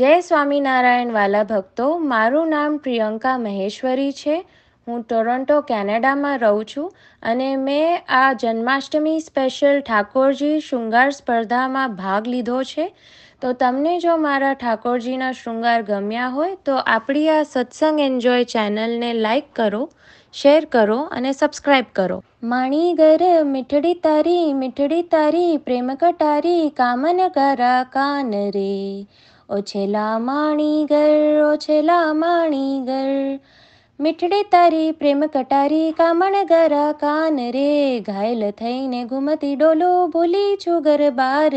જય સ્વામિનારાયણ વાલા ભક્તો મારું નામ પ્રિયંકા મહેશ્વરી છે હું ટોરોન્ટો કેનેડામાં રહું છું અને મેં આ જન્માષ્ટમી સ્પેશિયલ ઠાકોરજી શૃંગાર સ્પર્ધામાં ભાગ લીધો છે તો તમને જો મારા ઠાકોરજીના શૃંગાર ગમ્યા હોય તો આપણી આ સત્સંગ એન્જોય ચેનલને લાઈક કરો શેર કરો અને સબસ્ક્રાઈબ કરો માણી ગર મીઠડી તારી મીઠડી તારી પ્રેમ કટારી કામન કરા કાન રે ઓછેલા માણી ગર ઓછેલા માણી ગર મીઠડી તારી પ્રેમ કટારી કામણ ગરા કાન રે ઘાયલ થઈને ગુમતી ડોલો ભૂલી છું ઘર બાર